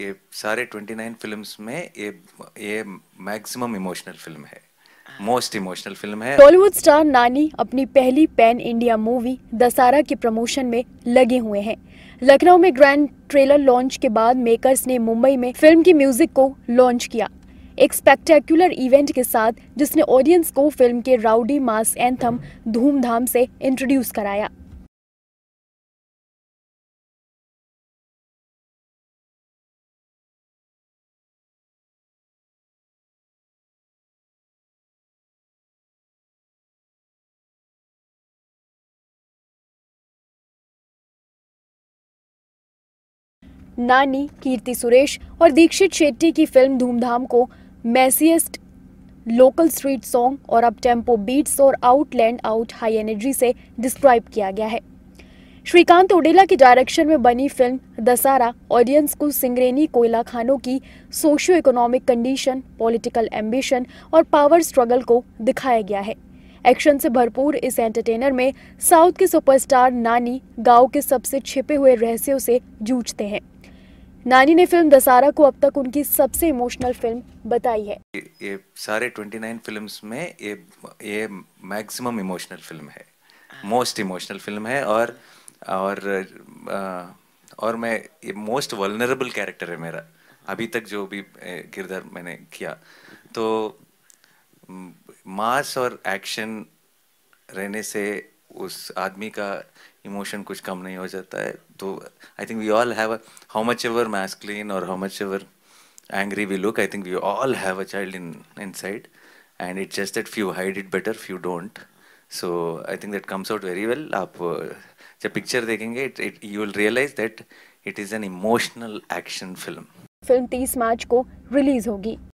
ये सारे 29 फिल्म्स में ये ये मैक्सिमम इमोशनल फिल्म है मोस्ट इमोशनल फिल्म है टॉलीवुड स्टार नानी अपनी पहली पैन इंडिया मूवी दशहरा के प्रमोशन में लगे हुए हैं लखनऊ में ग्रैंड ट्रेलर लॉन्च के बाद मेकर्स ने मुंबई में फिल्म की म्यूजिक को लॉन्च किया एक स्पेक्टेकुलर इवेंट के साथ जिसने ऑडियंस को फिल्म के राउडी मास एंथम धूमधाम से इंट्रोड्यूस कराया नानी कीर्ति सुरेश और दीक्षित शेट्टी की फिल्म धूमधाम को मैसीस्ट लोकल स्ट्रीट सॉन्ग और अब टेम्पो बीट्स और आउटलैंड आउट हाई एनर्जी से डिस्क्राइब किया गया है श्रीकांत ओडेला के डायरेक्शन में बनी फिल्म दसारा ऑडियंस को सिंगरेनी कोयला खानों की socio economic condition political ambition और पावर स्ट्रगल को दिखाया गया है एक्शन से भरपूर इस एंटरटेनर में साउथ के सुपरस्टार नानी गांव के सबसे छिपे हुए रहस्यों से जूझते हैं नानी ने फिल्म दशहरा को अब तक उनकी सबसे इमोशनल फिल्म बताई है ये सारे 29 फिल्म्स में ये ये मैक्सिमम इमोशनल फिल्म है मोस्ट इमोशनल फिल्म है और और और मैं ये मोस्ट वलनरेबल कैरेक्टर है मेरा अभी तक जो भी किरदार मैंने किया तो मास और एक्शन रहने से उस आदमी का इमोशन कुछ कम नहीं हो जाता है तो I think we all have how much ever masculine और how much ever angry we look I think we all have a child in inside and it just that few hide it better few don't so I think that comes out very well आप जब picture देखेंगे it it you will realize that it is an emotional action film film 30 मार्च को release होगी